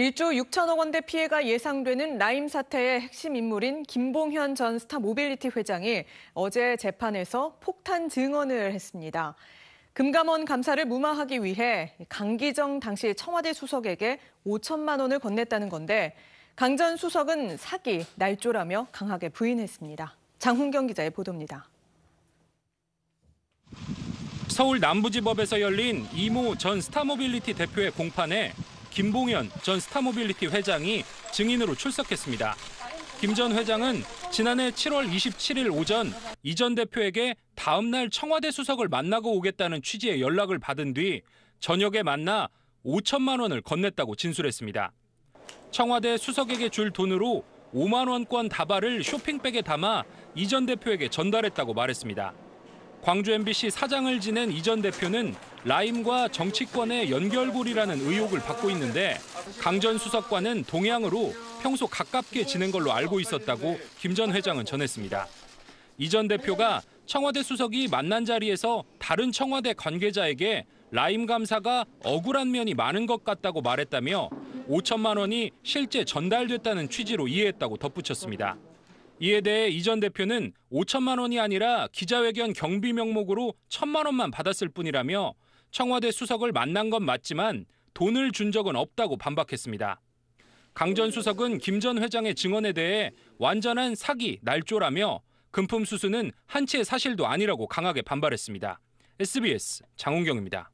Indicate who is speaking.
Speaker 1: 1조 6천억 원대 피해가 예상되는 라임 사태의 핵심 인물인 김봉현 전 스타 모빌리티 회장이 어제 재판에서 폭탄 증언을 했습니다. 금감원 감사를 무마하기 위해 강기정 당시 청와대 수석에게 5천만 원을 건넸다는 건데 강 전 수석은 사기, 날조라며 강하게 부인했습니다. 장훈경 기자의 보도입니다.
Speaker 2: 서울 남부지법에서 열린 이모 전 스타모빌리티 대표의 공판에 김봉현 전 스타모빌리티 회장이 증인으로 출석했습니다. 김 전 회장은 지난해 7월 27일 오전 이 전 대표에게 다음 날 청와대 수석을 만나고 오겠다는 취지의 연락을 받은 뒤 저녁에 만나 5천만 원을 건넸다고 진술했습니다. 청와대 수석에게 줄 돈으로 5만 원권 다발을 쇼핑백에 담아 이 전 대표에게 전달했다고 말했습니다. 광주 MBC 사장을 지낸 이 전 대표는 라임과 정치권의 연결고리라는 의혹을 받고 있는데 강전 수석과는 동양으로 평소 가깝게 지낸 걸로 알고 있었다고 김 전 회장은 전했습니다. 이 전 대표가 청와대 수석이 만난 자리에서 다른 청와대 관계자에게 라임 감사가 억울한 면이 많은 것 같다고 말했다며 5천만 원이 실제 전달됐다는 취지로 이해했다고 덧붙였습니다. 이에 대해 이 전 대표는 5천만 원이 아니라 기자회견 경비 명목으로 천만 원만 받았을 뿐이라며 청와대 수석을 만난 건 맞지만 돈을 준 적은 없다고 반박했습니다. 강전 수석은 김 전 회장의 증언에 대해 완전한 사기, 날조라며 금품 수수는 한치의 사실도 아니라고 강하게 반발했습니다. SBS 장홍경입니다.